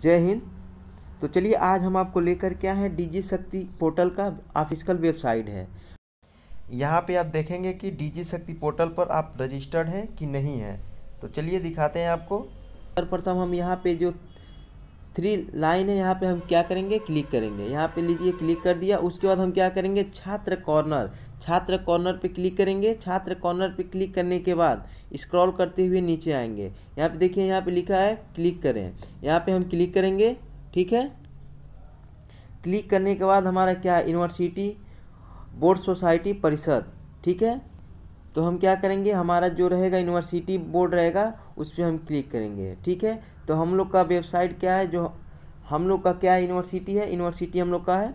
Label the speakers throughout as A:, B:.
A: जय हिंद तो चलिए आज हम आपको लेकर क्या है डीजी शक्ति पोर्टल का ऑफिशियल वेबसाइट है यहाँ पे आप देखेंगे कि डीजी शक्ति पोर्टल पर आप रजिस्टर्ड हैं कि नहीं है तो चलिए दिखाते हैं आपको सर्वप्रथम हम यहाँ पे जो थ्री लाइन है यहाँ पे हम क्या करेंगे क्लिक करेंगे यहाँ पे लीजिए क्लिक कर दिया उसके बाद हम क्या करेंगे छात्र कॉर्नर छात्र कॉर्नर पे क्लिक करेंगे छात्र कॉर्नर पे क्लिक करने के बाद स्क्रॉल करते हुए नीचे आएंगे यहाँ पे देखिए यहाँ पे लिखा है क्लिक करें यहाँ पे हम क्लिक करेंगे ठीक है क्लिक करने के बाद हमारा क्या यूनिवर्सिटी बोर्ड सोसाइटी परिषद ठीक है तो हम क्या करेंगे हमारा जो रहेगा यूनिवर्सिटी बोर्ड रहेगा उस पर हम क्लिक करेंगे ठीक है तो हम लोग का वेबसाइट क्या है जो हम लोग का क्या यूनिवर्सिटी है यूनिवर्सिटी हम लोग का है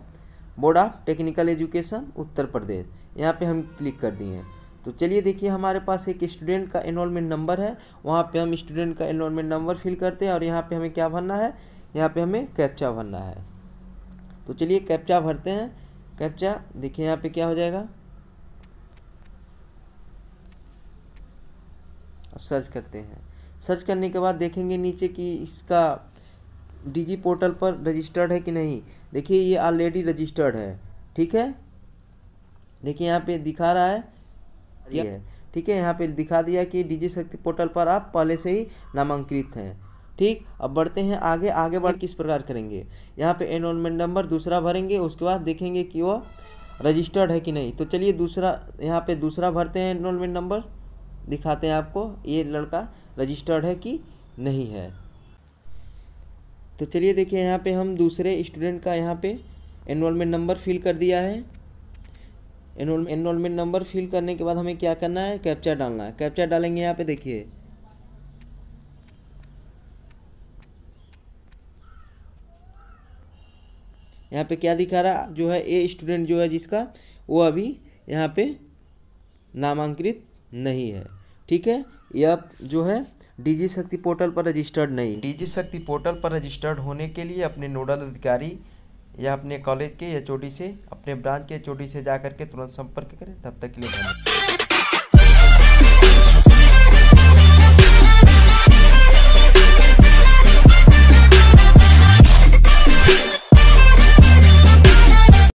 A: board of technical education Uttar Pradesh यहाँ पे हम क्लिक कर दिए हैं तो चलिए देखिए हमारे पास एक स्टूडेंट का एनरोलमेंट नंबर है वहाँ पे हम स्टूडेंट का एनरोलमेंट नंबर फिल करते हैं और यहाँ पे हमें क्या भरना है यहाँ पे हमें कैप्चा भरना है तो चलिए कैप्चा भरते हैं कैप्चा देखिए यहाँ पे क्या हो जाएगा सर्च करते हैं सर्च करने के बाद देखेंगे नीचे कि इसका डीजी पोर्टल पर रजिस्टर्ड है कि नहीं देखिए ये ऑलरेडी रजिस्टर्ड है ठीक है देखिए यहाँ पे दिखा रहा है ये है ठीक है यहाँ पे दिखा दिया कि डीजी शक्ति पोर्टल पर आप पहले से ही नामांकित हैं ठीक अब बढ़ते हैं आगे आगे बढ़ किस प्रकार करेंगे यहाँ पे एनरोलमेंट नंबर दूसरा भरेंगे उसके बाद देखेंगे कि वह रजिस्टर्ड है कि नहीं तो चलिए दूसरा यहाँ पे दूसरा भरते हैं एनरोलमेंट नंबर दिखाते हैं आपको ये लड़का रजिस्टर्ड है कि नहीं है तो चलिए देखिए यहाँ पे हम दूसरे स्टूडेंट का यहाँ पे एनरोलमेंट नंबर फिल कर दिया है एनरोलमेंट नंबर फिल करने के बाद हमें क्या करना है कैप्चा डालना है कैप्चा डालेंगे यहाँ पे देखिए यहाँ पे क्या दिखा रहा जो है ए स्टूडेंट जो है जिसका वो अभी यहाँ पे नामांकित नहीं है ठीक है यह जो है डीजी शक्ति पोर्टल पर रजिस्टर्ड नहीं डीजी शक्ति पोर्टल पर रजिस्टर्ड होने के लिए अपने नोडल अधिकारी या अपने कॉलेज के या चोटी से अपने ब्रांच के चोटी से जा करके तुरंत संपर्क करें तब तक के लिए धन्यवाद